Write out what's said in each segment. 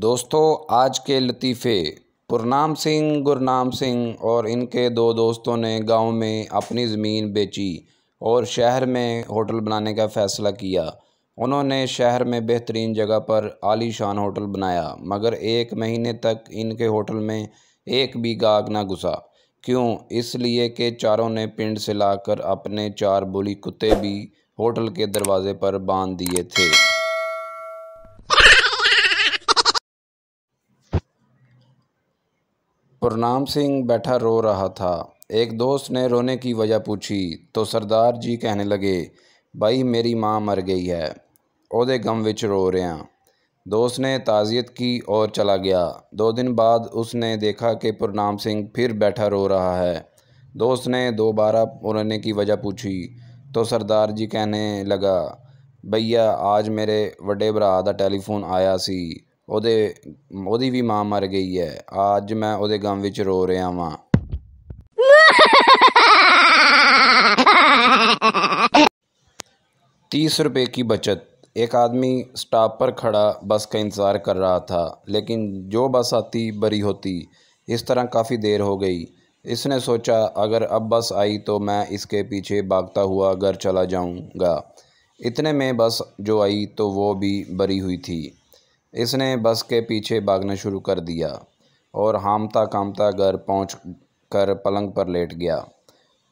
दोस्तों आज के लतीफ़े पुरनाम सिंह गुरनाम सिंह और इनके दो दोस्तों ने गांव में अपनी ज़मीन बेची और शहर में होटल बनाने का फ़ैसला किया उन्होंने शहर में बेहतरीन जगह पर आलीशान होटल बनाया मगर एक महीने तक इनके होटल में एक भी गाग ना घुसा क्यों इसलिए कि चारों ने पिंड से लाकर अपने चार बोली कुत्ते भी होटल के दरवाज़े पर बांध दिए थे गुरनाम सिंह बैठा रो रहा था एक दोस्त ने रोने की वजह पूछी तो सरदार जी कहने लगे भाई मेरी माँ मर गई है ਉਹਦੇ ਗਮ रो ਰੋ ਰਿਹਾ दोस्त ने ताज़ियत की और चला गया दो दिन बाद उसने देखा कि ਪ੍ਰਨਾਮ सिंह फिर बैठा रो रहा है दोस्त ने दोबारा रोने की वजह पूछी तो सरदार जी कहने लगा भैया आज मेरे ਵੱਡੇ भरा का टेलीफोन आया सी ਉਹਦੇ ਉਹਦੀ ਵੀ ਮਾਂ ਮਰ ਗਈ ਹੈ ਅੱਜ ਮੈਂ ਉਹਦੇ ਗਮ ਵਿੱਚ ਰੋ ਰਿਹਾ ਵਾਂ तीस रुपये की बचत एक आदमी स्टॉप पर खड़ा बस का इंतज़ार कर रहा था लेकिन जो बस आती बरी होती इस तरह काफ़ी देर हो गई इसने सोचा अगर अब बस आई तो मैं इसके पीछे भागता हुआ घर चला जाऊंगा। इतने में बस जो आई तो वो भी बरी हुई थी इसने बस के पीछे भागना शुरू कर दिया और हामता कामता घर पहुँच कर पलंग पर लेट गया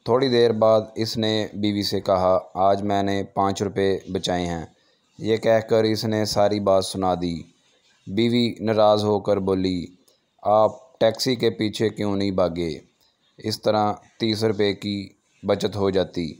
थोड़ी देर बाद इसने बीवी से कहा आज मैंने पाँच रुपये बचाए हैं ये कहकर इसने सारी बात सुना दी बीवी नाराज़ होकर बोली आप टैक्सी के पीछे क्यों नहीं भागे इस तरह तीस रुपये की बचत हो जाती